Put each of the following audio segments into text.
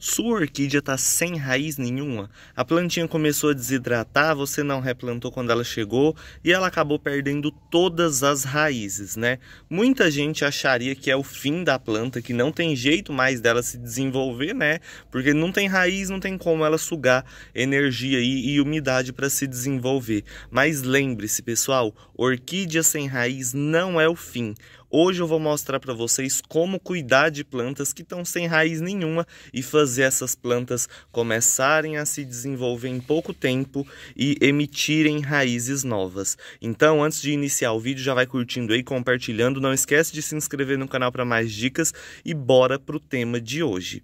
Sua orquídea está sem raiz nenhuma? A plantinha começou a desidratar, você não replantou quando ela chegou e ela acabou perdendo todas as raízes, né? Muita gente acharia que é o fim da planta, que não tem jeito mais dela se desenvolver, né? Porque não tem raiz, não tem como ela sugar energia e, e umidade para se desenvolver. Mas lembre-se, pessoal, orquídea sem raiz não é o fim. Hoje eu vou mostrar para vocês como cuidar de plantas que estão sem raiz nenhuma e fazer essas plantas começarem a se desenvolver em pouco tempo e emitirem raízes novas. Então, antes de iniciar o vídeo, já vai curtindo aí, compartilhando, não esquece de se inscrever no canal para mais dicas e bora pro tema de hoje.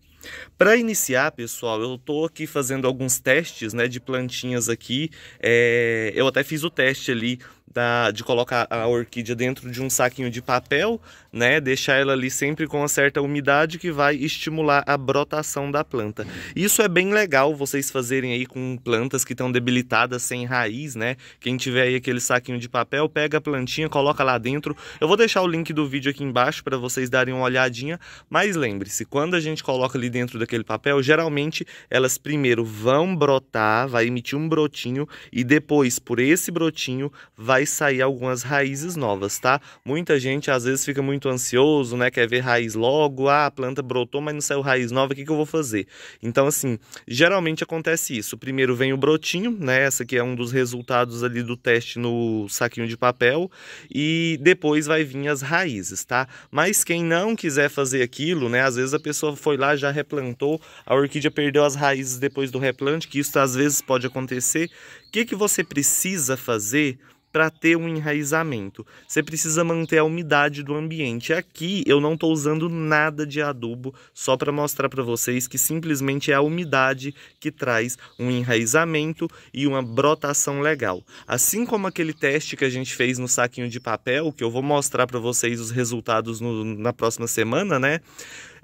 Para iniciar, pessoal, eu estou aqui fazendo alguns testes né, de plantinhas aqui. É, eu até fiz o teste ali da, de colocar a orquídea dentro de um saquinho de papel, né? Deixar ela ali sempre com uma certa umidade que vai estimular a brotação da planta. Isso é bem legal vocês fazerem aí com plantas que estão debilitadas sem raiz, né? Quem tiver aí aquele saquinho de papel, pega a plantinha, coloca lá dentro. Eu vou deixar o link do vídeo aqui embaixo para vocês darem uma olhadinha, mas lembre-se, quando a gente coloca ali dentro daquele papel, geralmente elas primeiro vão brotar, vai emitir um brotinho e depois por esse brotinho vai vai sair algumas raízes novas, tá? Muita gente às vezes fica muito ansioso, né? Quer ver raiz logo, ah, a planta brotou, mas não saiu raiz nova, o que, que eu vou fazer? Então, assim, geralmente acontece isso. Primeiro vem o brotinho, né? Essa aqui é um dos resultados ali do teste no saquinho de papel. E depois vai vir as raízes, tá? Mas quem não quiser fazer aquilo, né? Às vezes a pessoa foi lá, já replantou, a orquídea perdeu as raízes depois do replante, que isso às vezes pode acontecer. O que, que você precisa fazer para ter um enraizamento. Você precisa manter a umidade do ambiente. Aqui eu não estou usando nada de adubo, só para mostrar para vocês que simplesmente é a umidade que traz um enraizamento e uma brotação legal. Assim como aquele teste que a gente fez no saquinho de papel, que eu vou mostrar para vocês os resultados no, na próxima semana, né?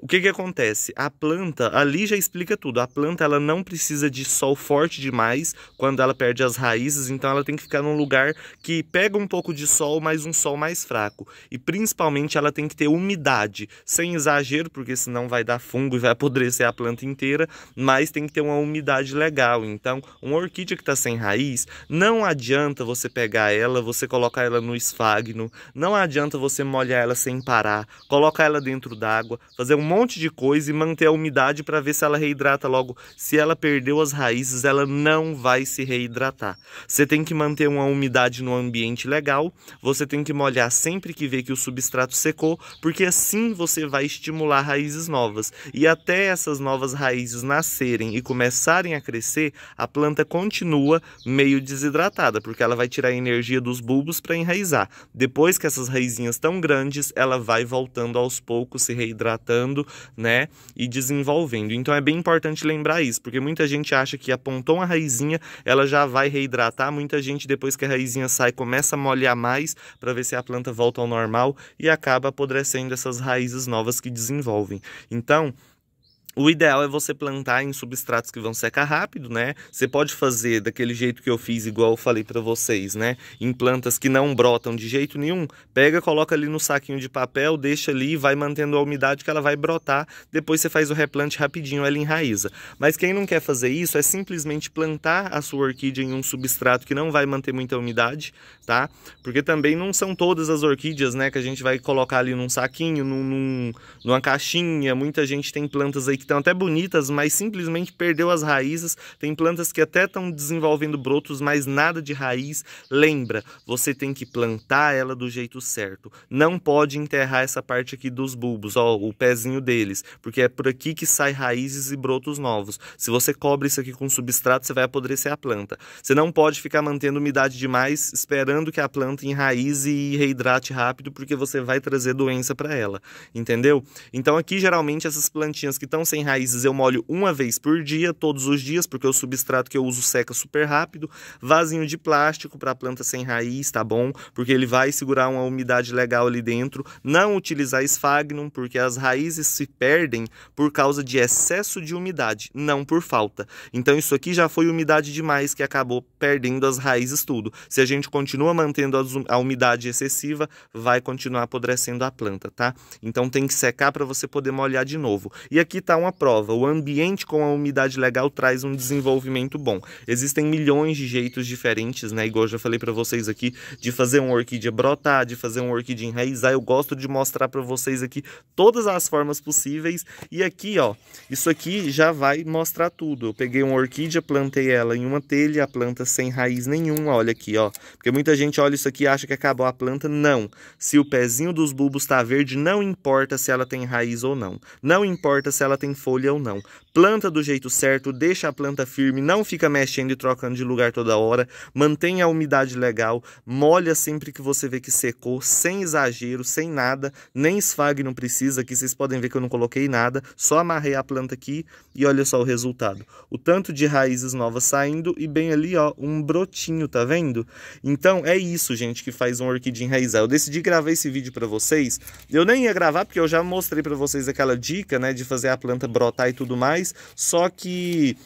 O que, que acontece? A planta, ali já explica tudo. A planta ela não precisa de sol forte demais quando ela perde as raízes, então ela tem que ficar num lugar que pega um pouco de sol, mas um sol mais fraco. E principalmente ela tem que ter umidade, sem exagero, porque senão vai dar fungo e vai apodrecer a planta inteira, mas tem que ter uma umidade legal. Então, uma orquídea que está sem raiz, não adianta você pegar ela, você colocar ela no esfagno, não adianta você molhar ela sem parar, colocar ela dentro d'água, fazer um monte de coisa e manter a umidade para ver se ela reidrata logo. Se ela perdeu as raízes, ela não vai se reidratar. Você tem que manter uma umidade no ambiente legal, você tem que molhar sempre que vê que o substrato secou, porque assim você vai estimular raízes novas. E até essas novas raízes nascerem e começarem a crescer, a planta continua meio desidratada, porque ela vai tirar a energia dos bulbos para enraizar. Depois que essas raizinhas estão grandes, ela vai voltando aos poucos, se reidratando estudando, né, e desenvolvendo. Então é bem importante lembrar isso, porque muita gente acha que apontou uma raizinha, ela já vai reidratar. Muita gente depois que a raizinha sai começa a molhar mais para ver se a planta volta ao normal e acaba apodrecendo essas raízes novas que desenvolvem. Então, o ideal é você plantar em substratos que vão secar rápido, né? Você pode fazer daquele jeito que eu fiz, igual eu falei para vocês, né? Em plantas que não brotam de jeito nenhum, pega, coloca ali no saquinho de papel, deixa ali e vai mantendo a umidade que ela vai brotar. Depois você faz o replante rapidinho, ela enraiza. Mas quem não quer fazer isso é simplesmente plantar a sua orquídea em um substrato que não vai manter muita umidade, tá? Porque também não são todas as orquídeas, né? Que a gente vai colocar ali num saquinho, num, num numa caixinha. Muita gente tem plantas aí que estão até bonitas, mas simplesmente perdeu as raízes. Tem plantas que até estão desenvolvendo brotos, mas nada de raiz. Lembra, você tem que plantar ela do jeito certo. Não pode enterrar essa parte aqui dos bulbos, ó, o pezinho deles, porque é por aqui que sai raízes e brotos novos. Se você cobre isso aqui com substrato, você vai apodrecer a planta. Você não pode ficar mantendo umidade demais, esperando que a planta enraize e reidrate rápido, porque você vai trazer doença para ela, entendeu? Então aqui geralmente essas plantinhas que estão sem raízes eu molho uma vez por dia, todos os dias, porque o substrato que eu uso seca super rápido. Vasinho de plástico para planta sem raiz, tá bom? Porque ele vai segurar uma umidade legal ali dentro. Não utilizar esfagnum, porque as raízes se perdem por causa de excesso de umidade, não por falta. Então isso aqui já foi umidade demais que acabou perdendo as raízes tudo. Se a gente continua mantendo a umidade excessiva, vai continuar apodrecendo a planta, tá? Então tem que secar para você poder molhar de novo. E aqui está uma prova. O ambiente com a umidade legal traz um desenvolvimento bom. Existem milhões de jeitos diferentes, né? Igual eu já falei para vocês aqui, de fazer uma orquídea brotar, de fazer uma orquídea enraizar. Eu gosto de mostrar para vocês aqui todas as formas possíveis. E aqui, ó, isso aqui já vai mostrar tudo. Eu peguei uma orquídea, plantei ela em uma telha, a planta sem raiz nenhuma, olha aqui, ó. Porque muita gente olha isso aqui e acha que acabou a planta. Não. Se o pezinho dos bulbos tá verde, não importa se ela tem raiz ou não. Não importa se ela tem em folha ou não. Planta do jeito certo, deixa a planta firme, não fica mexendo e trocando de lugar toda hora, mantém a umidade legal, molha sempre que você vê que secou, sem exagero, sem nada, nem esfague não precisa, que vocês podem ver que eu não coloquei nada, só amarrei a planta aqui e olha só o resultado. O tanto de raízes novas saindo e bem ali, ó, um brotinho, tá vendo? Então é isso, gente, que faz uma orquídea enraizar. Eu decidi gravar esse vídeo para vocês. Eu nem ia gravar porque eu já mostrei para vocês aquela dica, né, de fazer a planta planta brotar e tudo mais, só que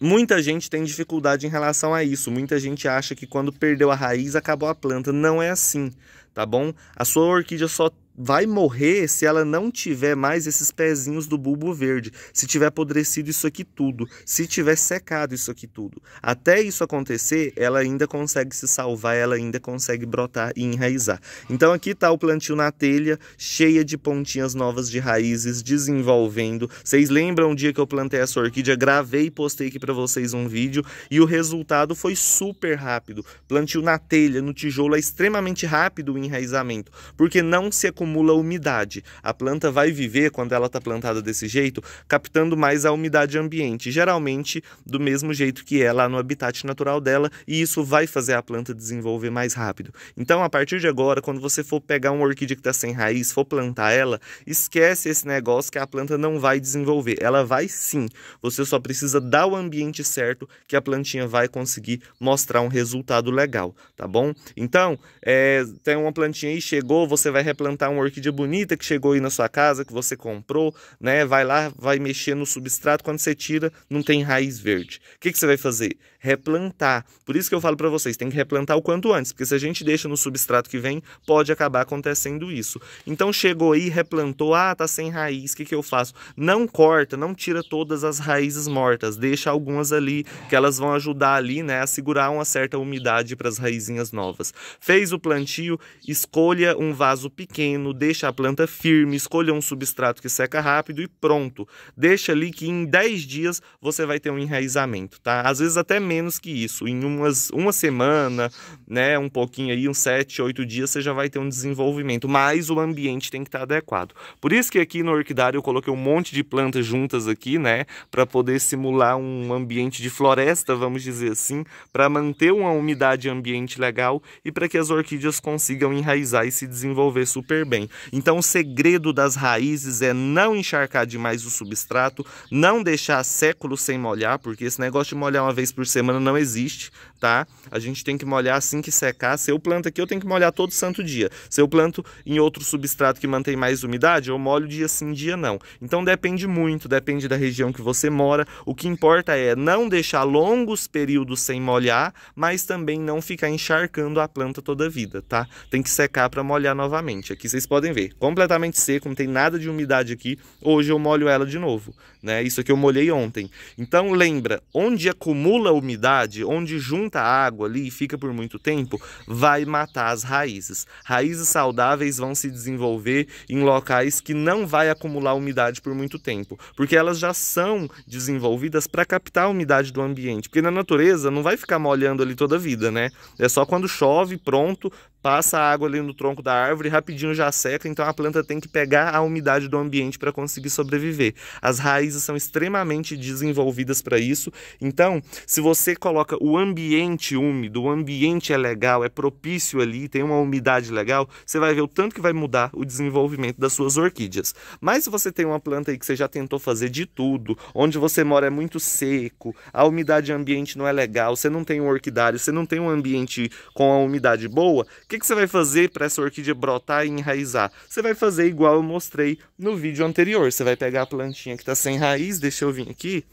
Muita gente tem dificuldade em relação a isso. Muita gente acha que quando perdeu a raiz acabou a planta. Não é assim, tá bom? A sua orquídea só vai morrer se ela não tiver mais esses pezinhos do bulbo verde, se tiver apodrecido isso aqui tudo, se tiver secado isso aqui tudo. Até isso acontecer, ela ainda consegue se salvar, ela ainda consegue brotar e enraizar. Então aqui está o plantio na telha, cheia de pontinhas novas de raízes, desenvolvendo. Vocês lembram o dia que eu plantei essa orquídea? Gravei e postei aqui para vocês um vídeo e o resultado foi super rápido. Plantio na telha, no tijolo, é extremamente rápido o enraizamento, porque não se acumula acumula umidade. A planta vai viver, quando ela está plantada desse jeito, captando mais a umidade ambiente, geralmente do mesmo jeito que é lá no habitat natural dela, e isso vai fazer a planta desenvolver mais rápido. Então, a partir de agora, quando você for pegar uma orquídea que está sem raiz, for plantar ela, esquece esse negócio que a planta não vai desenvolver. Ela vai sim. Você só precisa dar o ambiente certo que a plantinha vai conseguir mostrar um resultado legal, tá bom? Então, é, tem uma plantinha aí, chegou, você vai replantar um uma orquídea bonita que chegou aí na sua casa, que você comprou, né? Vai lá, vai mexer no substrato, quando você tira, não tem raiz verde. O que, que você vai fazer? replantar. Por isso que eu falo para vocês, tem que replantar o quanto antes, porque se a gente deixa no substrato que vem, pode acabar acontecendo isso. Então chegou aí, replantou, ah, tá sem raiz, o que, que eu faço? Não corta, não tira todas as raízes mortas, deixa algumas ali, que elas vão ajudar ali, né, a segurar uma certa umidade para as raizinhas novas. Fez o plantio, escolha um vaso pequeno, deixa a planta firme, escolha um substrato que seca rápido e pronto. Deixa ali que em 10 dias você vai ter um enraizamento, tá? Às vezes até menos que isso. Em umas, uma semana, né, um pouquinho aí, uns sete, oito dias, você já vai ter um desenvolvimento, mas o ambiente tem que estar adequado. Por isso que aqui no orquidário eu coloquei um monte de plantas juntas aqui, né, para poder simular um ambiente de floresta, vamos dizer assim, para manter uma umidade ambiente legal e para que as orquídeas consigam enraizar e se desenvolver super bem. Então o segredo das raízes é não encharcar demais o substrato, não deixar séculos sem molhar, porque esse negócio de molhar uma vez por semana semana não existe, tá? A gente tem que molhar assim que secar. Se eu planto aqui, eu tenho que molhar todo santo dia. Se eu planto em outro substrato que mantém mais umidade, eu molho dia sim, dia não. Então depende muito, depende da região que você mora. O que importa é não deixar longos períodos sem molhar, mas também não ficar encharcando a planta toda a vida, tá? Tem que secar para molhar novamente. Aqui vocês podem ver, completamente seco, não tem nada de umidade aqui. Hoje eu molho ela de novo, né? Isso aqui eu molhei ontem. Então lembra, onde acumula umidade umidade, onde junta água ali e fica por muito tempo, vai matar as raízes. Raízes saudáveis vão se desenvolver em locais que não vai acumular umidade por muito tempo, porque elas já são desenvolvidas para captar a umidade do ambiente, porque na natureza não vai ficar molhando ali toda a vida, né? É só quando chove, pronto, passa a água ali no tronco da árvore, rapidinho já seca, então a planta tem que pegar a umidade do ambiente para conseguir sobreviver. As raízes são extremamente desenvolvidas para isso. Então, se você coloca o ambiente úmido, o ambiente é legal, é propício ali, tem uma umidade legal, você vai ver o tanto que vai mudar o desenvolvimento das suas orquídeas. Mas se você tem uma planta aí que você já tentou fazer de tudo, onde você mora é muito seco, a umidade ambiente não é legal, você não tem um orquidário, você não tem um ambiente com a umidade boa, que, que você vai fazer para essa orquídea brotar e enraizar? Você vai fazer igual eu mostrei no vídeo anterior. Você vai pegar a plantinha que está sem raiz, deixa eu vir aqui.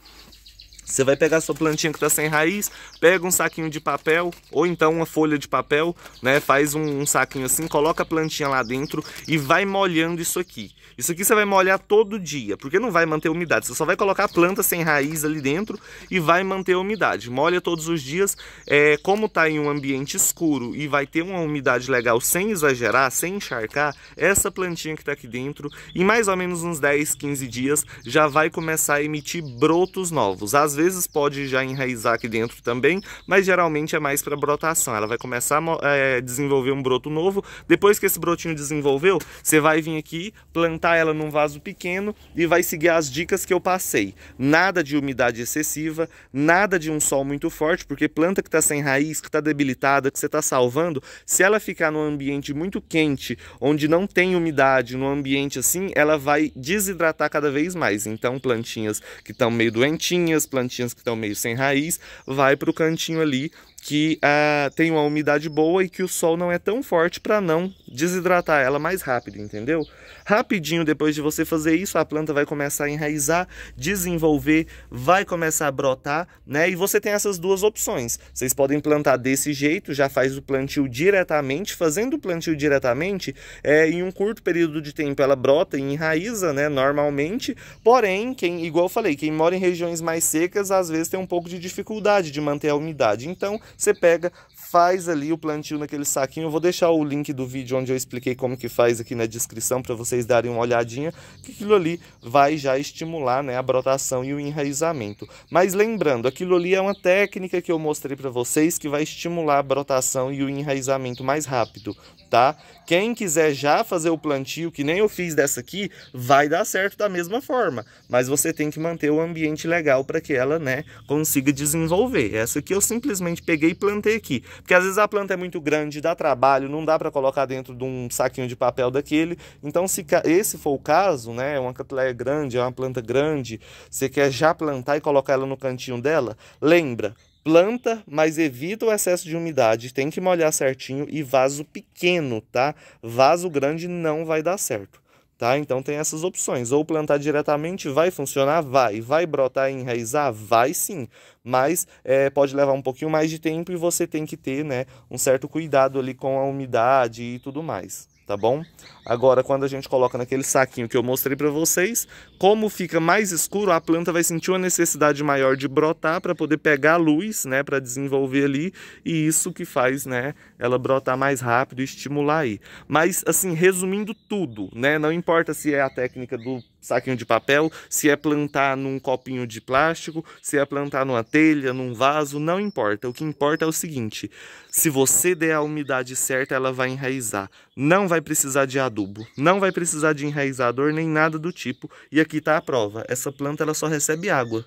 Você vai pegar sua plantinha que está sem raiz, pega um saquinho de papel ou então uma folha de papel, né? Faz um, um, saquinho assim, coloca a plantinha lá dentro e vai molhando isso aqui. Isso aqui você vai molhar todo dia, porque não vai manter umidade. Você só vai colocar a planta sem raiz ali dentro e vai manter a umidade. Molha todos os dias. É, como está em um ambiente escuro e vai ter uma umidade legal sem exagerar, sem encharcar, essa plantinha que está aqui dentro, em mais ou menos uns 10, 15 dias, já vai começar a emitir brotos novos. Às às vezes pode já enraizar aqui dentro também, mas geralmente é mais para brotação. Ela vai começar a é, desenvolver um broto novo. Depois que esse brotinho desenvolveu, você vai vir aqui, plantar ela num vaso pequeno e vai seguir as dicas que eu passei. Nada de umidade excessiva, nada de um sol muito forte, porque planta que está sem raiz, que está debilitada, que você está salvando, se ela ficar num ambiente muito quente, onde não tem umidade, num ambiente assim, ela vai desidratar cada vez mais. Então, plantinhas que estão meio doentinhas, plantinhas plantinhas que estão meio sem raiz, vai para o cantinho ali que ah, tem uma umidade boa e que o sol não é tão forte para não desidratar ela mais rápido, entendeu? Rapidinho depois de você fazer isso, a planta vai começar a enraizar, desenvolver, vai começar a brotar, né? E você tem essas duas opções. Vocês podem plantar desse jeito, já faz o plantio diretamente, fazendo o plantio diretamente, é, em um curto período de tempo ela brota e enraiza, né? Normalmente, porém, quem, igual eu falei, quem mora em regiões mais secas, às vezes tem um pouco de dificuldade de manter a umidade. Então, você pega, faz ali o plantio naquele saquinho. Eu vou deixar o link do vídeo onde eu expliquei como que faz aqui na descrição para vocês darem uma olhadinha, que aquilo ali vai já estimular né, a brotação e o enraizamento. Mas lembrando, aquilo ali é uma técnica que eu mostrei para vocês que vai estimular a brotação e o enraizamento mais rápido tá? Quem quiser já fazer o plantio, que nem eu fiz dessa aqui, vai dar certo da mesma forma, mas você tem que manter o ambiente legal para que ela, né, consiga desenvolver. Essa aqui eu simplesmente peguei e plantei aqui, porque às vezes a planta é muito grande, dá trabalho, não dá para colocar dentro de um saquinho de papel daquele. Então, se esse for o caso, né, é uma catileia grande, é uma planta grande, você quer já plantar e colocar ela no cantinho dela, lembra, planta, mas evita o excesso de umidade, tem que molhar certinho e vaso pequeno, tá? Vaso grande não vai dar certo, tá? Então tem essas opções, ou plantar diretamente, vai funcionar? Vai. Vai brotar e enraizar? Vai sim, mas é, pode levar um pouquinho mais de tempo e você tem que ter, né, um certo cuidado ali com a umidade e tudo mais tá bom? Agora, quando a gente coloca naquele saquinho que eu mostrei para vocês, como fica mais escuro, a planta vai sentir uma necessidade maior de brotar para poder pegar a luz, né, para desenvolver ali, e isso que faz, né, ela brotar mais rápido e estimular aí. Mas assim, resumindo tudo, né, não importa se é a técnica do saquinho de papel, se é plantar num copinho de plástico, se é plantar numa telha, num vaso, não importa. O que importa é o seguinte: se você der a umidade certa, ela vai enraizar. Não vai precisar de adubo, não vai precisar de enraizador nem nada do tipo. E aqui está a prova. Essa planta ela só recebe água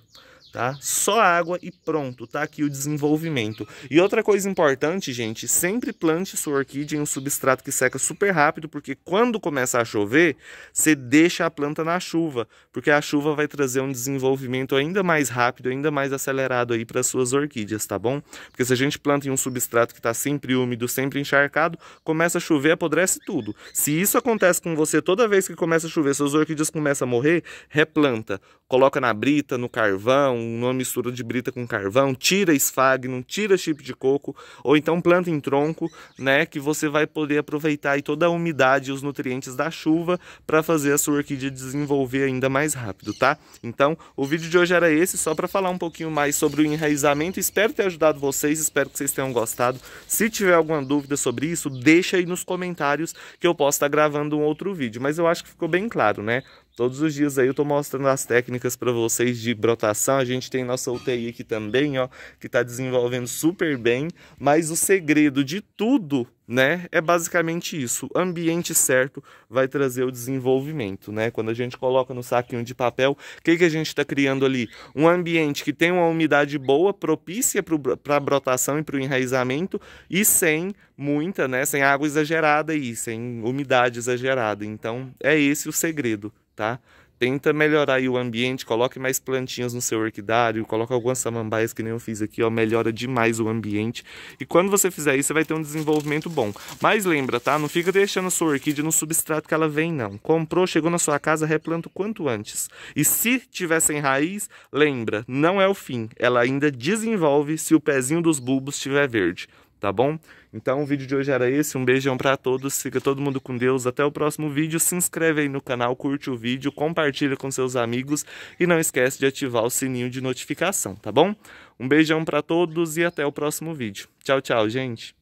tá? Só água e pronto, tá aqui o desenvolvimento. E outra coisa importante, gente, sempre plante sua orquídea em um substrato que seca super rápido, porque quando começa a chover, você deixa a planta na chuva, porque a chuva vai trazer um desenvolvimento ainda mais rápido, ainda mais acelerado aí para suas orquídeas, tá bom? Porque se a gente planta em um substrato que está sempre úmido, sempre encharcado, começa a chover, apodrece tudo. Se isso acontece com você toda vez que começa a chover, suas orquídeas começam a morrer, replanta, coloca na brita, no carvão, uma mistura de brita com carvão, tira esfagno tira chip de coco, ou então planta em tronco, né, que você vai poder aproveitar aí toda a umidade e os nutrientes da chuva para fazer a sua orquídea desenvolver ainda mais rápido, tá? Então, o vídeo de hoje era esse, só para falar um pouquinho mais sobre o enraizamento. Espero ter ajudado vocês, espero que vocês tenham gostado. Se tiver alguma dúvida sobre isso, deixa aí nos comentários que eu posso estar tá gravando um outro vídeo, mas eu acho que ficou bem claro, né? Todos os dias aí eu tô mostrando as técnicas para vocês de brotação. A gente tem nossa UTI aqui também, ó, que tá desenvolvendo super bem. Mas o segredo de tudo, né, é basicamente isso. O ambiente certo vai trazer o desenvolvimento, né? Quando a gente coloca no saquinho de papel, o que, que a gente está criando ali? Um ambiente que tem uma umidade boa, propícia para pro, a brotação e para o enraizamento e sem muita, né, sem água exagerada e sem umidade exagerada. Então, é esse o segredo tá? Tenta melhorar o ambiente, coloque mais plantinhas no seu orquidário, coloque algumas samambaias que nem eu fiz aqui, ó, melhora demais o ambiente. E quando você fizer isso, você vai ter um desenvolvimento bom. Mas lembra, tá? Não fica deixando a sua orquídea no substrato que ela vem, não. Comprou, chegou na sua casa, replanta o quanto antes. E se tiver sem raiz, lembra, não é o fim. Ela ainda desenvolve se o pezinho dos bulbos estiver verde tá bom? Então o vídeo de hoje era esse, um beijão para todos, fica todo mundo com Deus, até o próximo vídeo, se inscreve aí no canal, curte o vídeo, compartilha com seus amigos e não esquece de ativar o sininho de notificação, tá bom? Um beijão para todos e até o próximo vídeo. Tchau, tchau, gente!